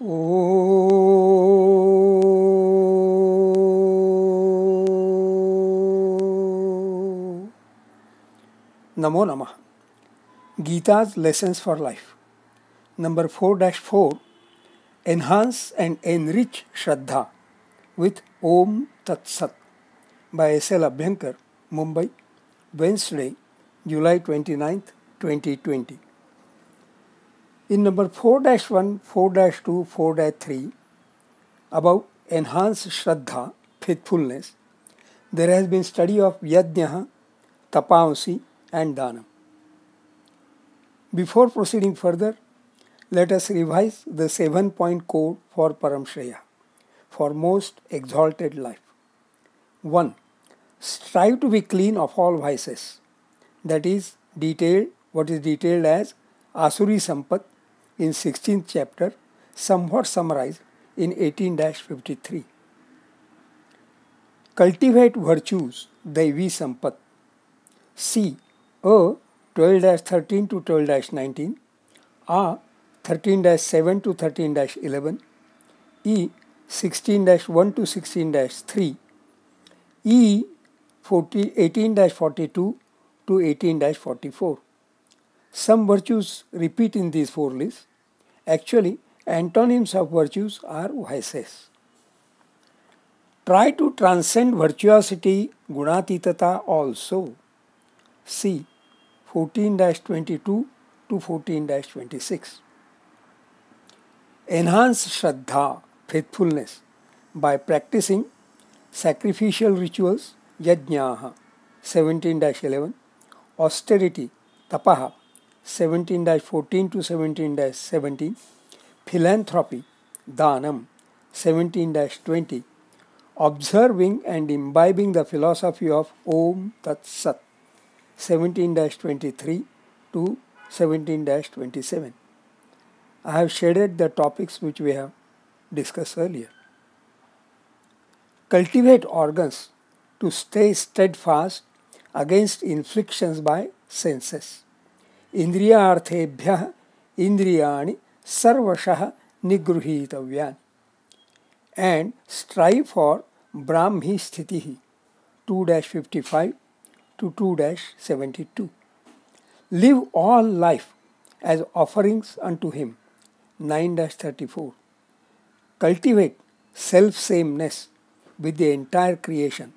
नमो नम Gita's lessons for life number four dash four enhance and enrich shraddha with Om Tatsat by S L Abhyankar Mumbai Wednesday July twenty ninth twenty twenty In number 4-1, 4-2, 4-3, about enhanced Shraddha, faithfulness, there has been study of yajña, Tapansi and Dana. Before proceeding further, let us revise the seven-point code for Paramshreya, for most exalted life. 1. Strive to be clean of all vices, that is, detailed, what is detailed as Asuri Sampat in 16th chapter somewhat summarized in 18-53. Cultivate virtues, Daivi Sampat. C. A. 12-13 to 12-19. A. 13-7 to 13-11. E. 16-1 to 16-3. E. 18-42 to 18-44. Some virtues repeat in these four lists. Actually, antonyms of virtues are vices. Try to transcend virtuosity, gunatitata also. See 14 22 to 14 26. Enhance Shraddha, faithfulness, by practicing sacrificial rituals, yajnaha 17 11, austerity, tapaha 18-13 17-14 to 17-17, philanthropy, danam, 17-20, observing and imbibing the philosophy of Om Tat Sat, 17-23 to 17-27. I have shaded the topics which we have discussed earlier. Cultivate organs to stay steadfast against inflictions by senses. इन्द्रियार्थेभ्यः इंद्रिया सर्वश निगृहीतव्यान् and strive for brahmi sthiti two dash fifty five two two dash seventy two live all life as offerings unto him nine dash thirty four cultivate self sameness with the entire creation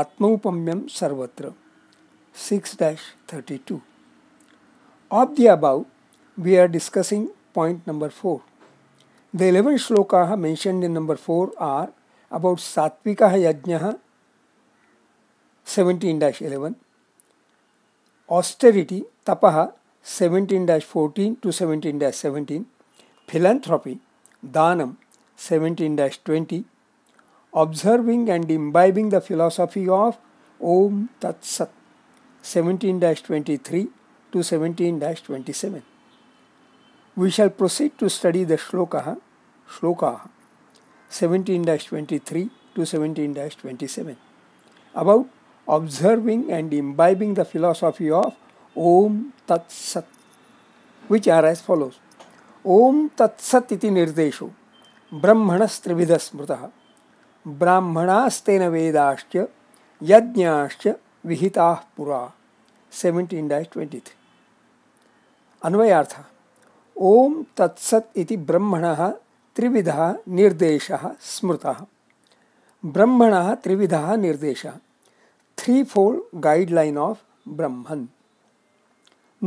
आत्मौपम्यम सर्वत्र six dash thirty two Of the above, we are discussing point number 4. The 11 shlokas mentioned in number 4 are about Satvikaha Yajnaha 17-11, austerity Tapaha 17-14 to 17-17, philanthropy Danam 17-20, observing and imbibing the philosophy of Om Tat Sat 17-23 217-27. We shall proceed to study the shloka, shloka 17-23 to 17-27 about observing and imbibing the philosophy of Om Tat Sat, which are as follows. Om Tat Sat iti nirdesho ब्रह्मणस्त्रिविध स्मृत ब्राह्मणास्तेन वेदाश्च यज्ञाश्च विहिता पुरा seventeen dash twenty three अन्वयार्थ ओम तत्सत् इति ब्रह्मणः त्रिविधः निर्देशः स्मृतः ब्रह्मणः त्रिविधः निर्देशः three fold guideline of Brahman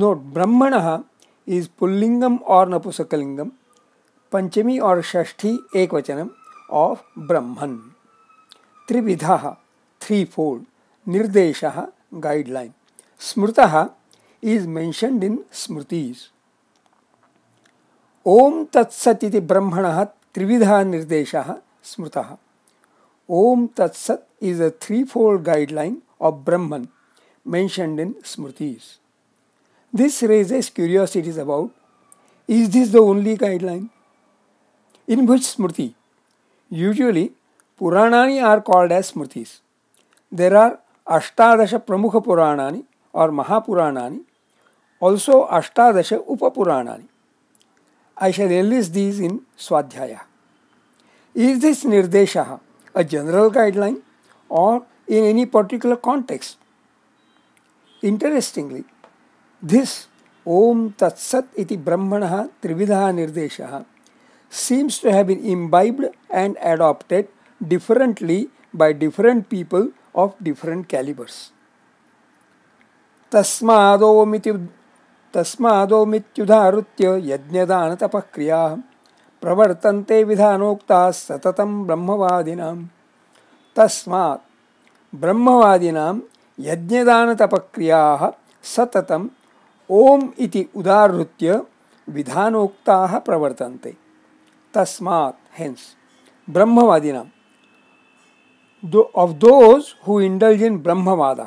note Brahmana is पुल्लिंगम और नपुसकलिंगम पंचमी और षष्ठी एक वचनम ऑफ ब्रह्मन त्रिविधः थ्री फोल्ड निर्देश गाइडलाइन स्मृत is mentioned in Smritis. Om Tatsat iti Brahmanah Trividha Nirdeshah Smritaha. Om Tatsat is a threefold guideline of Brahman mentioned in Smritis. This raises curiosities about is this the only guideline? In which Smriti? Usually, Puranani are called as Smritis. There are Ashtadasha Pramukha Puranani or Mahapuranani also Ashtadasha Upapuranani. I shall enlist these in Swadhyaya. Is this Nirdeshaha a general guideline or in any particular context? Interestingly, this Om Tat Sat iti Brahmanaha Trividha Nirdeshaha seems to have been imbibed and adopted differently by different people of different calibers. तस्मादोमिति तस्मादोमित्युदाहृत्य यज्ञदानतपःक्रियाः प्रवर्तन्ते विधानोक्ताः सततं ब्रह्मवादिनां तस्मात् ब्रह्मवादिनां यज्ञदानतपक्रियाः सततम् ओम् इति उदाहृत्य विधानोक्ताः प्रवर्तन्ते तस्मात् हेन्स् ब्रह्मवादिनां those of those who indulge in Brahmavad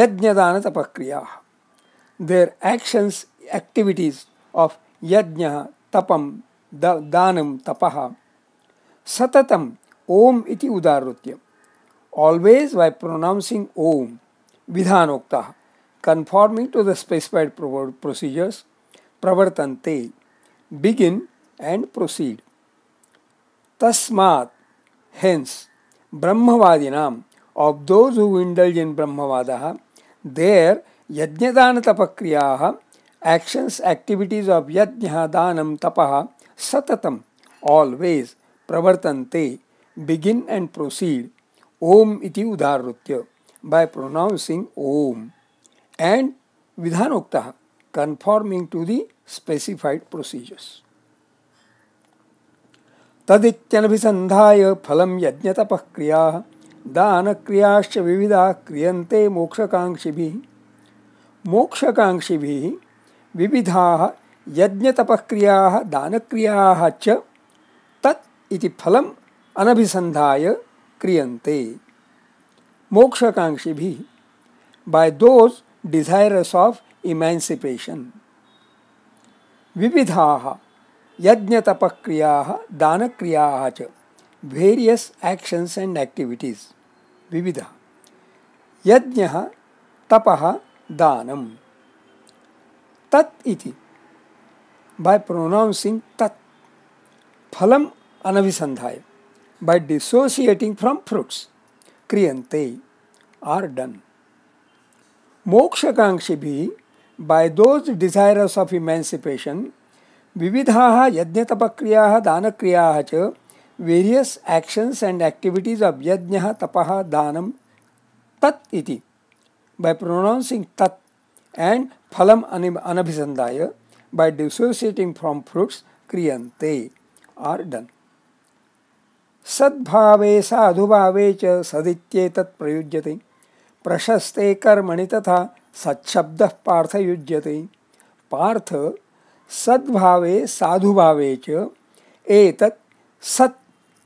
यज्ञदान तपक्रिया their actions, activities of yajna, tapam, danam, tapaha, satatam, om iti udarutya. Always by pronouncing om, vidhanokta, conforming to the specified procedures, pravartante, begin and proceed. Tasmat, hence, Brahmavadinam, of those who indulge in Brahmavadaha, their तपक्रिया actions activities of यज्ञः दानं तपः सततम् always प्रवर्तन्ते begin and proceed ओम इति उदाहृत्य by pronouncing Om and विधानोक्त conforming to the specified procedures तदित्यनभिसंधाय फलम यज्ञतपः क्रिया दान क्रियाश्च विविधा क्रियन्ते मोक्षकांक्षिभिः मोक्षकाङ्क्षिभिः विविधाः यज्ञतपःक्रियाः दानक्रियाः च तत् इति फलम् अनभिसन्धाय क्रियन्ते मोक्षकाङ्क्षिभिः by those desirous of emancipation. विविधाः यज्ञतपक्रियाः दानक्रियाः च various actions and activities विविधः यज्ञः तपः दानम तत् इति बाय प्रोनाउंसिंग तत् फलम अनभिसंधाय बाय डिसोसिएटिंग फ्रॉम फ्रूट्स क्रियंते आर डन मोक्षकांक्षी भी by those desirous of emancipation विविधा यज्ञ तपक्रिया दानक्रिया च various actions and activities of yajna tapa dana तत्ति by pronouncing tat and phalam anabhisandaya by dissociating from fruits क्रियन्ते आर डन सद्भावे साधुभावे च सदित्येतत् प्रयुज्यते प्रशस्ते कर्मणि तथा सच्छब्दः पार्थ युज्यते पार्थ सद्भावे साधुभावे च एतत् सत्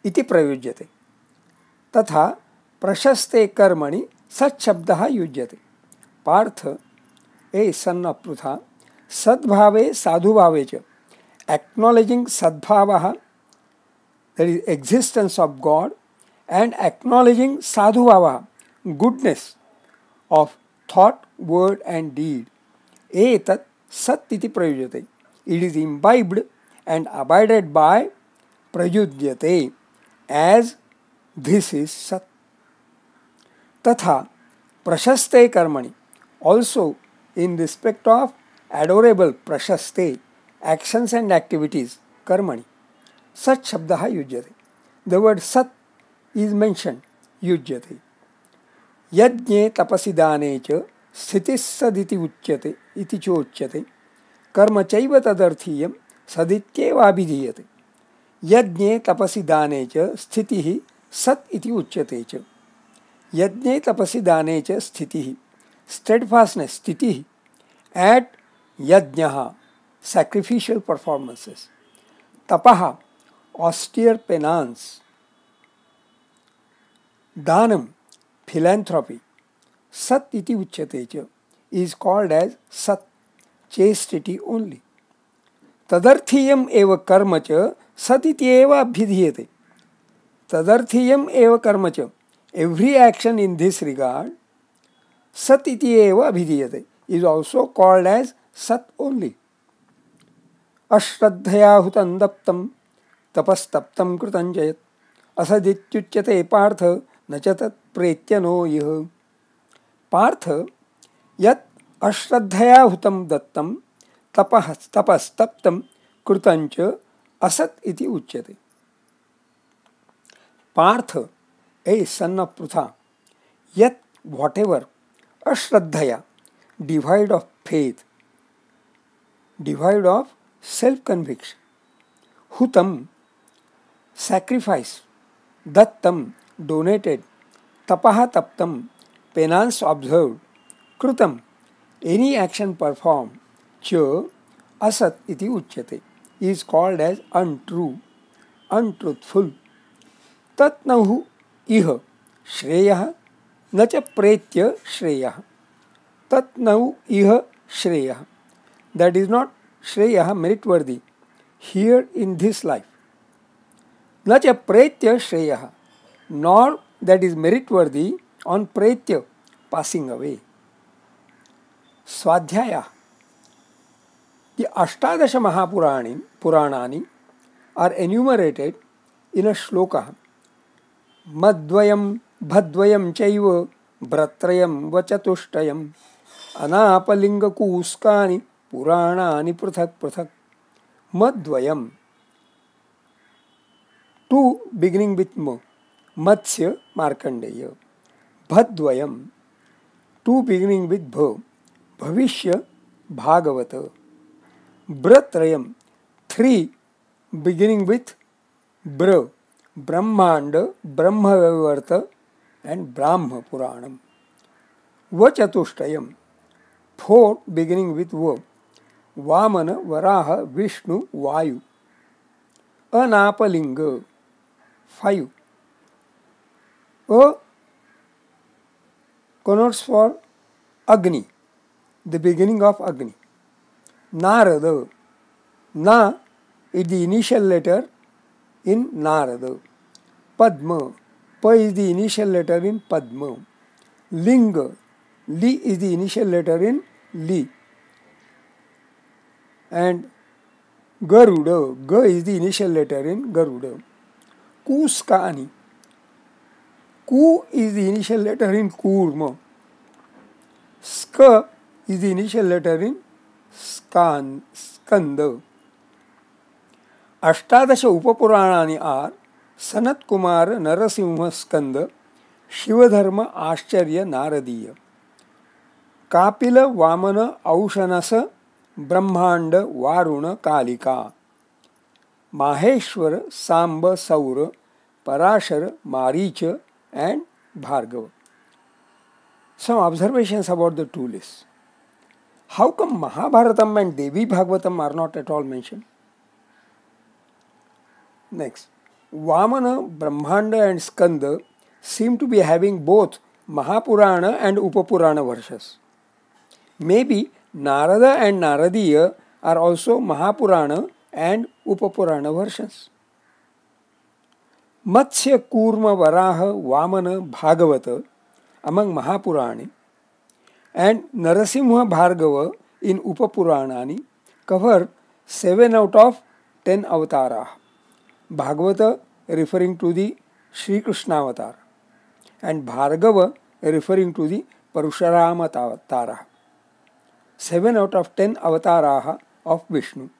इति प्रयुज्यते तथा प्रशस्ते कर्मणि सच्छब्दः युज्यते पार्थ ए सन्न अपृथा सद्भावे साधुभावे च एक्नॉलेजिंग सद्भावः that is existence of God and साधु साधुभावः goodness of thought word and deed एतत् सत् इति प्रयुज्यते it is imbibed and abided by प्रयुज्यते एज दिस इज सत् तथा प्रशस्ते कर्मणि also in respect of adorable प्रशस्ते एक्टिविटीज कर्मणि activities शब्द युज्य थे the word word is mention युज्य थे यज्ञे तपसि दाने च स्थितिस्सदिति उच्यते इति चोच्यते कर्म चैव तदर्थीयं सदित्येवाभिधीयते यज्ञे तपसिदाने दाने च सत् इति उच्यते च यज्ञे तपसि दाने च स्थितिः स्टेडफास्टनेस स्थितिः ऐट यज्ञ सैक्रिफिशियल परफॉर्मेंसेस तपः ऑस्टियर पेनांस दानम फिलैंथ्रॉपी सत इति उच्यते च इज कॉल्ड एज सत चेस्टिटी ओनली तदर्थीयम एव कर्म च सत इति कर्म च every action in this regard sat iti eva abhidiyate is also called as sat only अश्रद्धया हुतं दप्तं तपस्तप्तं पार्थ न च तत् प्रेत्य नो यः पार्थ यत् अश्रद्धया हुतं दत्तं तपः तपस्तप्तं कृतं असत् इति उच्यते Partha a son of Pritha यत व्हॉट एवर अश्रद्धया devoid of faith devoid of self conviction हुतम सॅक्रिफाईस दत्तम डोनेटेड तपहा तप्तम पेनान्स ऑब्झर्व्ड कृतम एनी ॲक्शन परफॉर्म च असत इति उच्यते is called as untrue untruthful तत् नहू इह श्रेयः न च प्रेत्य श्रेयः तत् नौ इह श्रेयः दैट इज नॉट श्रेयः merit worthy here in this life न च प्रेत्य श्रेयः nor that is merit worthy on प्रेत्य पासिंग अवे स्वाध्याय The Ashtadash Mahapurani Puraṇāni are enumerated in a मद्वयं भद्वयं चैव भ्रत्रयं वचतुष्टयम् अनापलिङ्गकूस्कानि पुराणानि पृथक् पृथक् मद्वयम टू बिगिनिंग विथ म मत्स्य मार्कंडेय भद्वयम टू बिगिनिंग विथ भ भविष्य भागवत ब्रत्रयम थ्री बिगिनिंग विथ ब्र ब्रह्मांड ब्रह्मवैवर्त एंड ब्राह्म पुराणम व चतुष्टयम फोर बिगिनिंग विथ व वामन वराह विष्णु वायु अनापलिंग five a connotes for Agni, the beginning of Agni. Narada. Na is the initial letter in Narada. Padma. P is the initial letter in Padma. Ling. Li is the initial letter in Li. And Garuda. Ga is the initial letter in Garuda. Kuskani. Ku is the initial letter in Kurma. Ska is the initial letter in Skan, Skanda. अष्टादश उपपुराणानि are Sanatkumara ನರಸಿಂಹಸ್ಕಂದ ಶಿವಧರ್ಮ ಆಶ್ಚರ್ಯ ನಾರದೀಯ ಕಾಪಿಲ ವಾಮನ ಔಷನಸ ಬ್ರಹ್ಮಾಂಡ ವಾರುಣ Kalika Maheshwar Samba ಸೌರ Parashar Maricha and Bhargav Some observations about the two lists. How come Mahabharatam and Devi Bhagavatam are not at all mentioned? Next. Vamana, Brahmanda, and Skanda seem to be having both Mahapurana and Upapurana verses. Maybe Narada and Naradiya are also Mahapurana and Upapurana versions. Matsya Kurma Varaha Vamana Bhagavata among Mahapurani and Narasimha Bhargava in Upapuranani cover 7 out of 10 avatara. Bhagavata referring to the Sri Krishna avatar and Bhargava referring to the Parusharama avatara. Seven out of ten avataraha of Vishnu.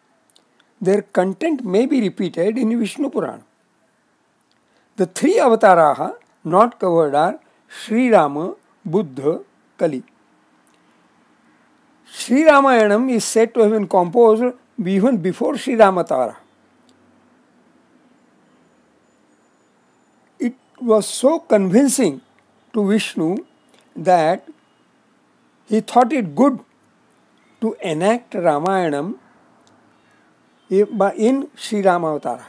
Their content may be repeated in Vishnu Purana. The three avataraha not covered are Sri Rama, Buddha, Kali. Sri Ramayana is said to have been composed even before Sri Ramatara. was so convincing to Vishnu that he thought it good to enact Ramayanam in Sri Ramavatara.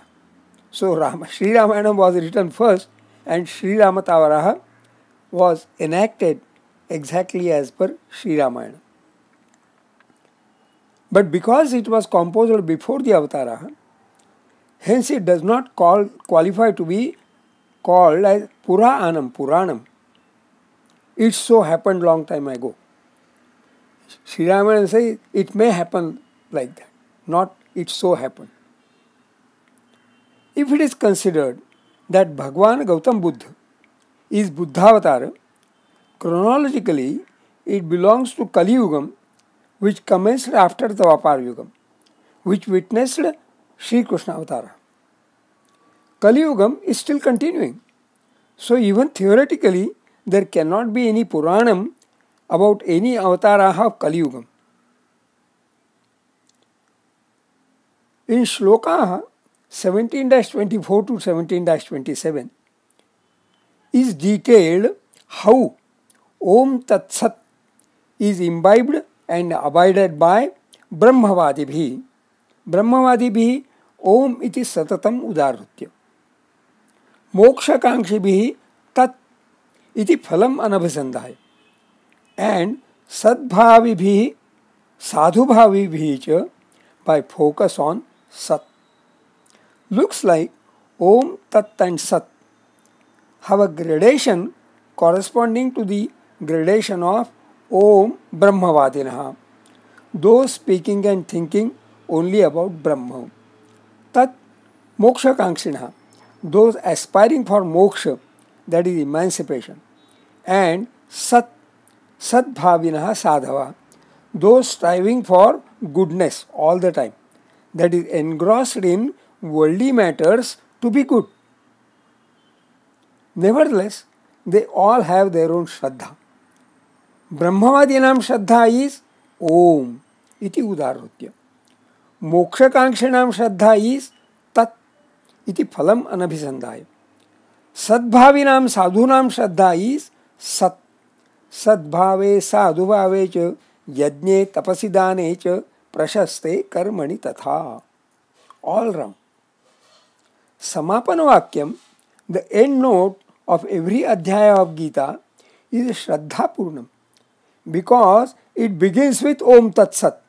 So Sri Ramayanam was written first and Sri Ramatavara was enacted exactly as per Sri Ramayana. But because it was composed before the Avatara, hence it does not call, qualify to be called as Puranam, Puranam. It so happened long time ago. Sri Ramanan says it may happen like that, not it so happened. If it is considered that Bhagwan Gautam Buddha is Buddhavatara, chronologically it belongs to Kali Yugam which commenced after the Vapar Yugam, which witnessed Sri Krishna Avatara. Kaliyugam is still continuing. So even theoretically, there cannot be any Puranam about any avataraha of Kaliyugam. In Shloka 17-24 to 17-27 is detailed how Om Tat Sat is imbibed and abided by ब्रह्मवादि ब्रह्मवादि Om iti satatam udarutya. मोक्षकांक्षिभिः तत् इति फलम् अनभिसन्धाय and सद्भाविभिः साधुभाविभिः च बै focus आन् सत् looks like Om Tat and Sat have a gradation corresponding to the gradation of Om ब्रह्मवादिनः those speaking and thinking only about Brahma तत् मोक्षकाङ्क्षिणः those aspiring for moksha, that is emancipation, and sat, sadbhavinaha sadhava, those striving for goodness all the time, that is engrossed in worldly matters to be good. Nevertheless, they all have their own Shraddha. Brahmavadinam Shraddha is Om iti udarutya. Mokshakankshanam Shraddha is इति फलम अनभिसंधाय सद्भाविनाम साधूनां श्रद्धा ही सत् सद्भावे साधुभावे च यज्ञे च प्रशस्ते कर्मणि तथा all round समापन वाक्यम the end note of every adhyaya of Gita is श्रद्धापूर्ण because it begins with Om Tatsat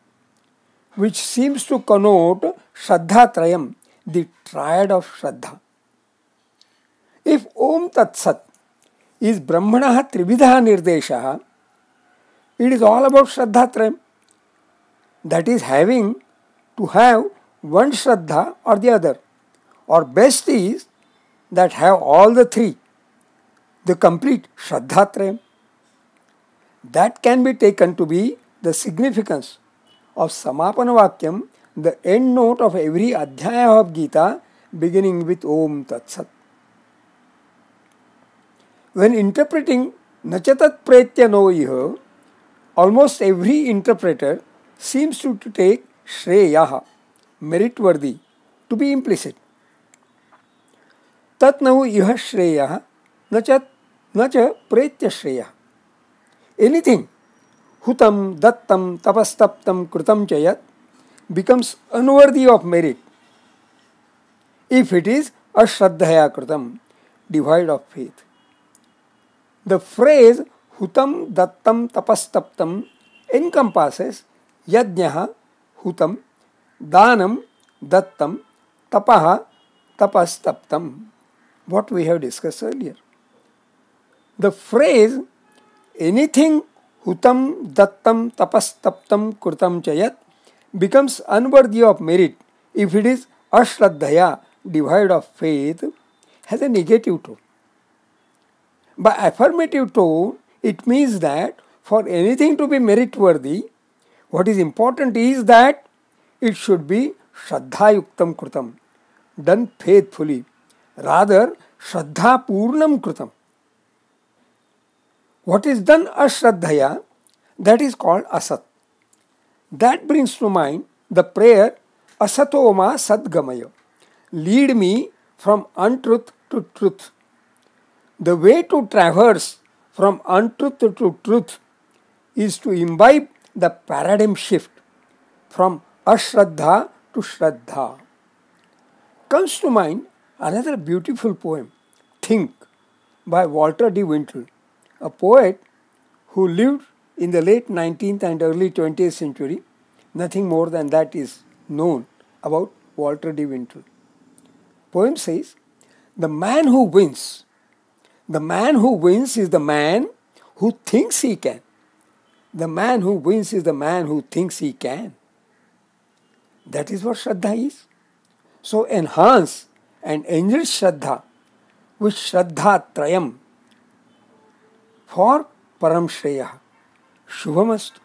which seems to connote connote the triad of Shraddha. If Om Tat Sat is Brahmanaha Trividha Nirdeshaha, it is all about Shraddha Trayam. That is having to have one Shraddha or the other. Or best is that have all the three, the complete Shraddha Trayam. That can be taken to be the significance of Samapana Vakyam the end note of every adhyaya of Gita beginning with Om Tatsat when interpreting न च तत्प्रेत्य नो इह almost every interpreter seems to to take shreya merit worthy to be implicit तत् नौ इह श्रेय न च न च प्रेत्य श्रेय एनीथिंग हुतम दत्तम तपस्तप्तम कृतम च becomes unworthy of merit if it is ashraddhaya kritam, devoid of faith. The phrase hutam dattam tapastaptam encompasses yajna hutam danam dattam tapaha tapastaptam what we have discussed earlier. The phrase anything hutam dattam tapastaptam kritam chayat becomes unworthy of merit if it is ashraddhaya, devoid of faith, has a negative tone. By affirmative tone, it means that for anything to be merit worthy, what is important is that it should be shraddhayuktam kritam, done faithfully, rather purnam kritam. What is done ashraddhaya, that is called asat. That brings to mind the prayer Asatoma Sadgamaya. Lead me from untruth to truth. The way to traverse from untruth to truth is to imbibe the paradigm shift from ashraddha to shraddha. Comes to mind another beautiful poem, Think, by Walter de Wintle, a poet who lived in the late 19th and early 20th century, nothing more than that is known about Walter de Winter. Poem says, The man who wins, the man who wins is the man who thinks he can. The man who wins is the man who thinks he can. That is what Shraddha is. So enhance and enrich Shraddha with Shraddha Trayam for Paramshreya." శుభమస్తు